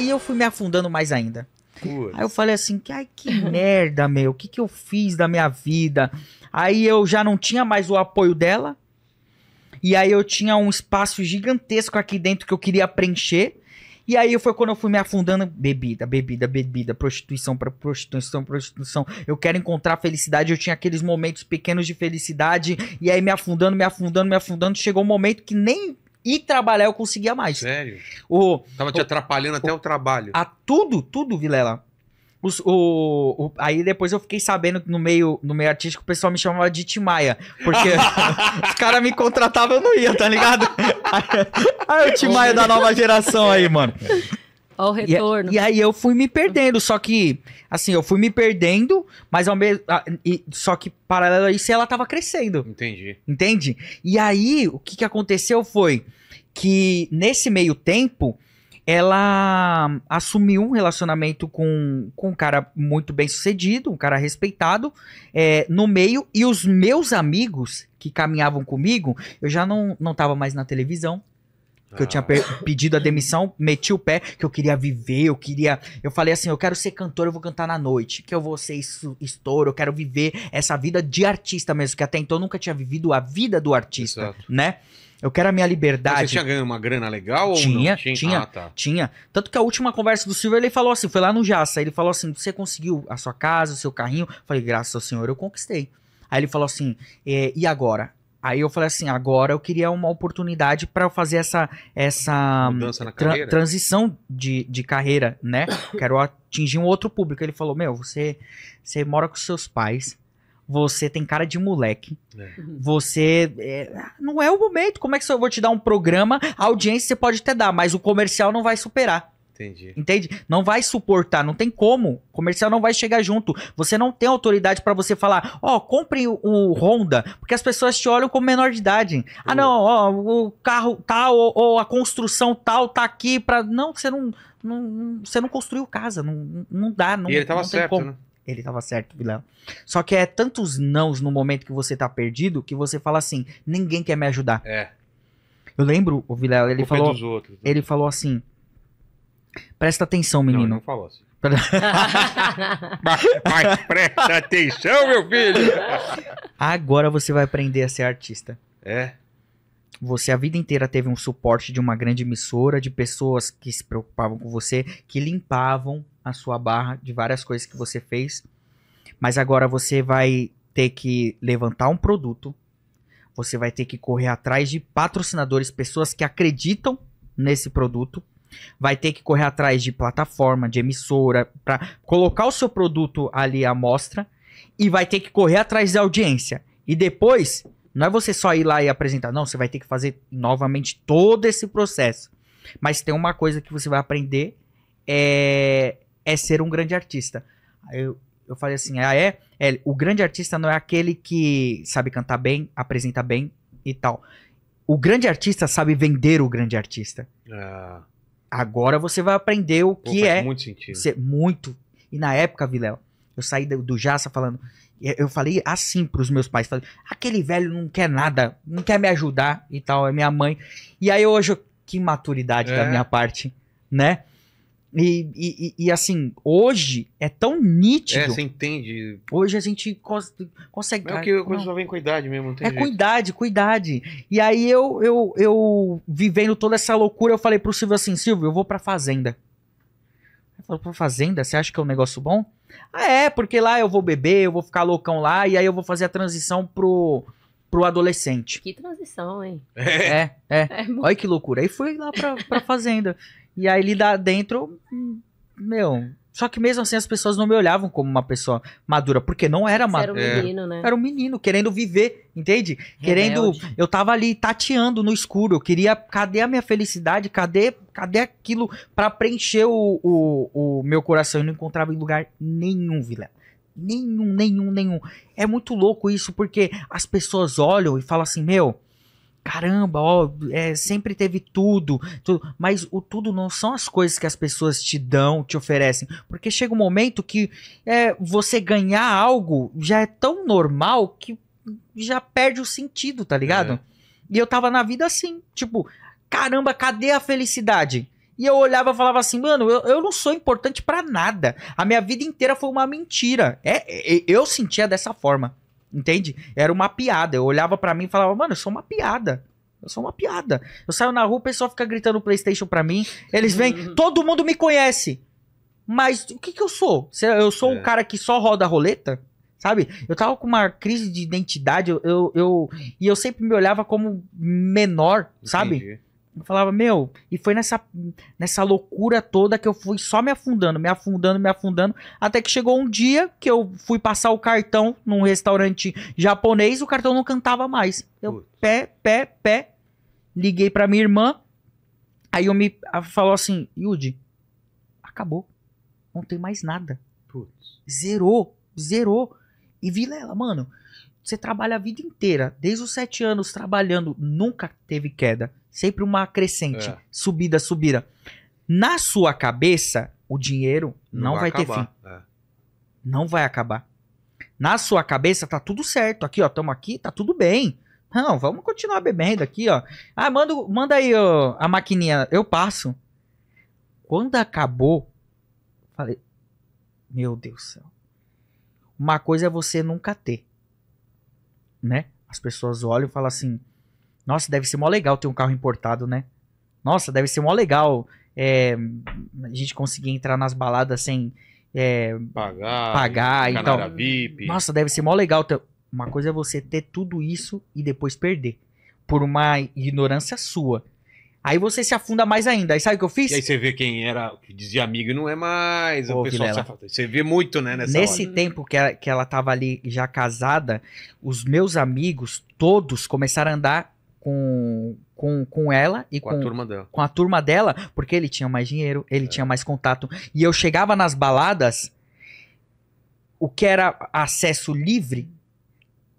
Aí eu fui me afundando mais ainda. Putz. Aí eu falei assim, que, ai, que merda, meu, o que, que eu fiz da minha vida? Aí eu já não tinha mais o apoio dela. E aí eu tinha um espaço gigantesco aqui dentro que eu queria preencher. E aí foi quando eu fui me afundando, bebida, bebida, bebida, prostituição para prostituição, prostituição. Eu quero encontrar felicidade. Eu tinha aqueles momentos pequenos de felicidade e aí me afundando, me afundando, me afundando. Chegou um momento que nem e trabalhar eu conseguia mais. Sério? O, Tava o, te atrapalhando o, até o trabalho. A tudo, tudo, Vilela. Os, o, o, aí depois eu fiquei sabendo que no meio, no meio artístico o pessoal me chamava de Timaya Porque os caras me contratavam, eu não ia, tá ligado? Aí, o Timaya da nova geração aí, mano. Olha o é, retorno. E, e, aí eu fui me perdendo, só que, assim, eu fui me perdendo, mas ao mesmo. Só que paralelo a isso, ela tava crescendo. Entendi. Entende? E aí, o que, que aconteceu foi que nesse meio tempo. Ela assumiu um relacionamento com, com um cara muito bem sucedido, um cara respeitado, é, no meio, e os meus amigos que caminhavam comigo, eu já não, não tava mais na televisão, que eu tinha pedido a demissão, meti o pé, que eu queria viver, eu queria. Eu falei assim: eu quero ser cantor, eu vou cantar na noite, que eu vou ser estouro, eu quero viver essa vida de artista mesmo, que até então eu nunca tinha vivido a vida do artista, Exato. né? Eu quero a minha liberdade. Mas você tinha ganho uma grana legal tinha, não? Tinha, tinha, ah, tá. tinha. Tanto que a última conversa do Silver, ele falou assim, foi lá no Jaça, ele falou assim, você conseguiu a sua casa, o seu carrinho? Eu falei, graças ao senhor, eu conquistei. Aí ele falou assim, é, e agora? Aí eu falei assim, agora eu queria uma oportunidade para fazer essa essa tra transição de, de carreira, né? Quero atingir um outro público. Ele falou: "Meu, você você mora com seus pais, você tem cara de moleque. É. Você é, não é o momento. Como é que eu vou te dar um programa? A audiência você pode até dar, mas o comercial não vai superar. Entendi. Entende? Não vai suportar, não tem como. O comercial não vai chegar junto. Você não tem autoridade para você falar, ó, oh, compre o, Honda, porque as pessoas te olham como menor de idade. Ah, não, ó, o carro tal ou, ou a construção tal tá aqui para não, você não, não, você não construiu casa, não, não dá, não. E ele tava certo, como. né? Ele tava certo, Vilão. Só que é tantos nãos no momento que você tá perdido que você fala assim: ninguém quer me ajudar. É. Eu lembro o Vilela, ele é falou. Outros, né? Ele falou assim: Presta atenção, menino. Não, não falou assim. mas, mas presta atenção, meu filho! Agora você vai aprender a ser artista. É? Você a vida inteira teve um suporte de uma grande emissora, de pessoas que se preocupavam com você, que limpavam a sua barra de várias coisas que você fez. Mas agora você vai ter que levantar um produto, você vai ter que correr atrás de patrocinadores, pessoas que acreditam nesse produto, vai ter que correr atrás de plataforma, de emissora, para colocar o seu produto ali à mostra e vai ter que correr atrás da audiência. E depois, não é você só ir lá e apresentar, não, você vai ter que fazer novamente todo esse processo. Mas tem uma coisa que você vai aprender é, é ser um grande artista. Eu, eu falei assim, ah, é? é? O grande artista não é aquele que sabe cantar bem, apresenta bem e tal. O grande artista sabe vender o grande artista. Ah. Agora você vai aprender o Pô, que faz é. Muito sentido. Ser muito. E na época, Viléu, eu saí do, do Jaça falando. Eu falei assim pros meus pais. Falei, aquele velho não quer nada, não quer me ajudar e tal, é minha mãe. E aí hoje, que maturidade é. da minha parte, né? E, e, e, assim, hoje é tão nítido. É, você entende. Hoje a gente cons consegue. É que a coisa só vem com idade mesmo, não tem É jeito. com idade, com idade. E aí eu, eu, eu vivendo toda essa loucura, eu falei pro Silvio assim: Silvio, eu vou pra fazenda. Ele falou: pra fazenda? Você acha que é um negócio bom? Ah, é, porque lá eu vou beber, eu vou ficar loucão lá, e aí eu vou fazer a transição pro, pro adolescente. Que transição, hein? É, é. é. é Olha que loucura. Aí fui lá pra, pra fazenda. E aí ele dá dentro. Meu. Só que mesmo assim as pessoas não me olhavam como uma pessoa madura, porque não era madura. Era um é. menino, né? Era um menino, querendo viver, entende? Rebelde. Querendo. Eu tava ali tateando no escuro, eu queria. Cadê a minha felicidade? Cadê, cadê aquilo para preencher o, o, o meu coração? Eu não encontrava em lugar nenhum, vila Nenhum, nenhum, nenhum. É muito louco isso, porque as pessoas olham e falam assim: meu, caramba, ó, é, sempre teve tudo, tudo, mas o tudo não são as coisas que as pessoas te dão, te oferecem, porque chega um momento que é, você ganhar algo já é tão normal que já perde o sentido, tá ligado? É. E eu tava na vida assim, tipo, caramba, cadê a felicidade? E eu olhava e falava assim, mano, eu, eu não sou importante para nada. A minha vida inteira foi uma mentira. É, é eu sentia dessa forma. Entende? Era uma piada. Eu olhava para mim e falava, mano, eu sou uma piada. Eu sou uma piada. Eu saio na rua, o pessoal fica gritando PlayStation pra mim. Eles vêm, todo mundo me conhece. Mas o que que eu sou? Eu sou é. um cara que só roda roleta? Sabe? Eu tava com uma crise de identidade, eu, eu, eu e eu sempre me olhava como menor, Entendi. sabe? Eu falava, meu, e foi nessa, nessa loucura toda que eu fui só me afundando, me afundando, me afundando, até que chegou um dia que eu fui passar o cartão num restaurante japonês, o cartão não cantava mais. Eu Putz. pé, pé, pé. Liguei para minha irmã. Aí eu me falou assim, Yudi, acabou. Não tem mais nada. Putz. Zerou, zerou. E Vilela, mano, você trabalha a vida inteira, desde os sete anos trabalhando, nunca teve queda Sempre uma crescente. É. Subida, subida. Na sua cabeça, o dinheiro não, não vai, vai ter fim. É. Não vai acabar. Na sua cabeça tá tudo certo. Aqui, ó, estamos aqui, tá tudo bem. Não, vamos continuar bebendo aqui, ó. Ah, manda, manda aí ó, a maquininha, eu passo. Quando acabou, falei, meu Deus do céu. Uma coisa é você nunca ter, né? As pessoas olham e falam assim, nossa, deve ser mó legal ter um carro importado, né? Nossa, deve ser mó legal é, a gente conseguir entrar nas baladas sem é, pagar, pagar e tal. VIP. Nossa, deve ser mó legal. Ter... Uma coisa é você ter tudo isso e depois perder. Por uma ignorância sua. Aí você se afunda mais ainda. Aí sabe o que eu fiz? E aí você vê quem era, que dizia amigo e não é mais. Ô, o pessoal se Você vê muito, né? Nesse hora. tempo que ela, que ela tava ali já casada, os meus amigos, todos começaram a andar com, com, com ela e com, com, a turma dela. com a turma dela, porque ele tinha mais dinheiro, ele é. tinha mais contato. E eu chegava nas baladas, o que era acesso livre,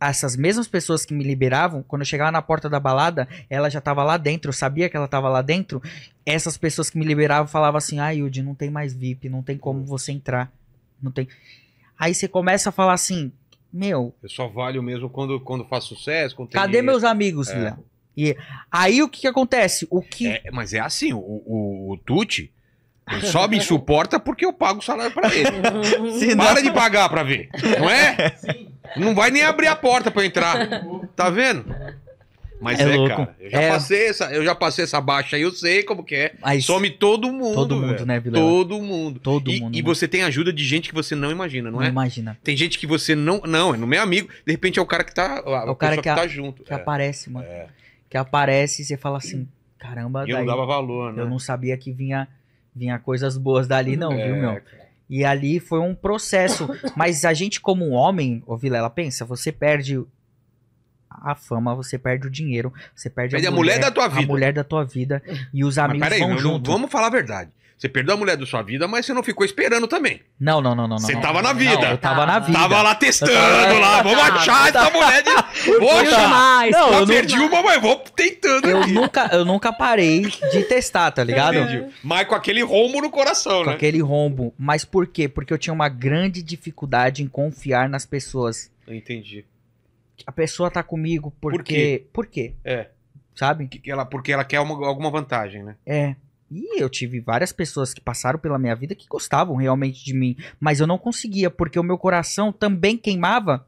essas mesmas pessoas que me liberavam, quando eu chegava na porta da balada, ela já tava lá dentro, eu sabia que ela tava lá dentro. Essas pessoas que me liberavam falavam assim: ah, Yudi, não tem mais VIP, não tem como hum. você entrar. Não tem. Aí você começa a falar assim: meu. Eu só valho mesmo quando, quando faço sucesso. Quando cadê meus amigos, é. Léo? E aí o que, que acontece? O que... É, mas é assim, o, o, o Tuti só me suporta porque eu pago o salário para ele. Senão... Para de pagar para ver, não é? Sim. Não vai nem abrir a porta para entrar. Tá vendo? Mas é, é louco. cara. Eu já, é. Passei essa, eu já passei essa baixa aí, eu sei como que é. Mas Some todo mundo. Todo mundo, velho. né, Vilela? Todo mundo. Todo e, mundo. E né? você tem ajuda de gente que você não imagina, não, não é? Não imagina. Tem gente que você não. Não, é no meu amigo. De repente é o cara que tá. é o cara que, que tá a, tá junto. Que é. aparece, mano. É. Que aparece e você fala assim: caramba. E eu não dava valor, né? Eu não sabia que vinha, vinha coisas boas dali, não, é, viu, meu? Cara. E ali foi um processo. Mas a gente, como um homem, ô Vilela, pensa, você perde a fama, você perde o dinheiro, você perde, perde a, mulher, a, mulher, da tua vida. A mulher da tua vida e os amigos mas peraí, vão junto. Vamos falar a verdade. Você perdeu a mulher da sua vida, mas você não ficou esperando também. Não, não, não, não. Você não, tava na vida. Não, eu tava na vida. Tava lá testando tava... lá. Vamos achar essa mulher de. Poxa, mais. Não, eu perdi uma, mas vou tentando. Eu aqui. nunca, eu nunca parei de testar, tá ligado? Entendi. Mas com aquele rombo no coração, com né? Com aquele rombo. Mas por quê? Porque eu tinha uma grande dificuldade em confiar nas pessoas. entendi a pessoa tá comigo porque. Por quê? Por quê? É. Sabe? Que ela, porque ela quer uma, alguma vantagem, né? É. E eu tive várias pessoas que passaram pela minha vida que gostavam realmente de mim, mas eu não conseguia, porque o meu coração também queimava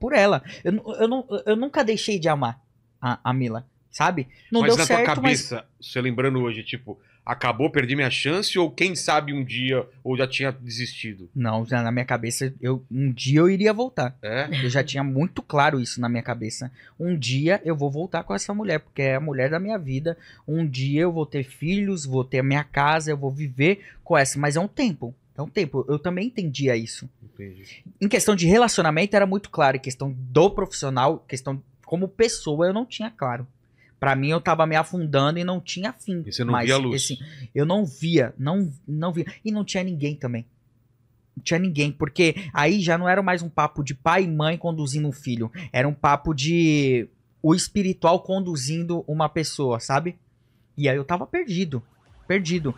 por ela. Eu, eu, não eu nunca deixei de amar a, a Mila, sabe? Não mas deu na certo, tua cabeça, mas... você lembrando hoje, tipo, acabou, perdi minha chance, ou quem sabe um dia, ou já tinha desistido? Não, na minha cabeça, eu, um dia eu iria voltar. É? Eu já tinha muito claro isso na minha cabeça. Um dia eu vou voltar com essa mulher, porque é a mulher da minha vida. Um dia eu vou ter filhos, vou ter a minha casa, eu vou viver com essa, mas é um tempo. É um tempo, eu também entendia isso. Entendi. Em questão de relacionamento era muito claro, em questão do profissional, questão como pessoa eu não tinha claro. Para mim, eu tava me afundando e não tinha fim. E você não mas, via a luz. Assim, eu não via, não, não via. E não tinha ninguém também. Não tinha ninguém, porque aí já não era mais um papo de pai e mãe conduzindo um filho. Era um papo de o espiritual conduzindo uma pessoa, sabe? E aí eu tava perdido. Perdido.